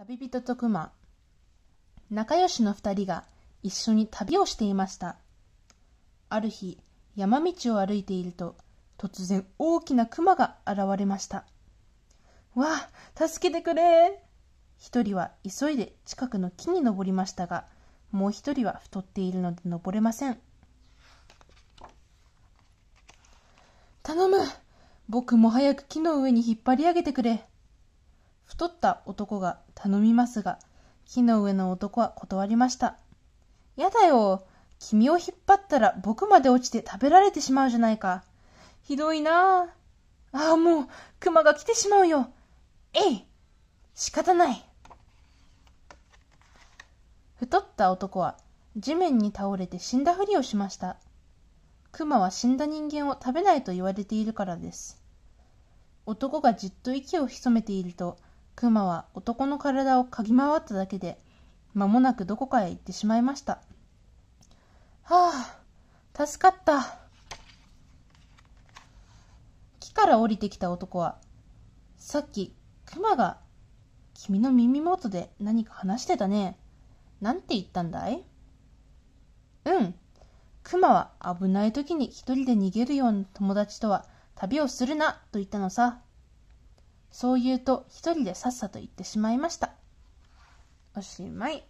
旅人と熊仲良しの二人が一緒に旅をしていましたある日山道を歩いていると突然大きな熊が現れましたわあ助けてくれ一人は急いで近くの木に登りましたがもう一人は太っているので登れません頼む僕も早く木の上に引っ張り上げてくれ太った男が頼みますが、木の上の男は断りました。やだよ。君を引っ張ったら僕まで落ちて食べられてしまうじゃないか。ひどいなあ。ああ、もう、熊が来てしまうよ。えい仕方ない。太った男は地面に倒れて死んだふりをしました。熊は死んだ人間を食べないと言われているからです。男がじっと息を潜めていると、クマは男の体を嗅ぎ回っただけで間もなくどこかへ行ってしまいましたはあ助かった木から降りてきた男はさっきクマが君の耳元で何か話してたねなんて言ったんだいうんクマは危ない時に一人で逃げるような友達とは旅をするなと言ったのさそう言うと一人でさっさと行ってしまいました。おしまい。